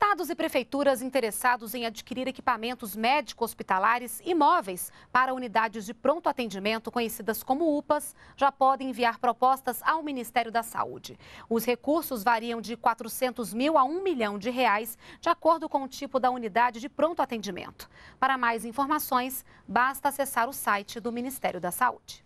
Estados e prefeituras interessados em adquirir equipamentos médico-hospitalares e móveis para unidades de pronto atendimento, conhecidas como UPAs, já podem enviar propostas ao Ministério da Saúde. Os recursos variam de 400 mil a 1 milhão de reais, de acordo com o tipo da unidade de pronto atendimento. Para mais informações, basta acessar o site do Ministério da Saúde.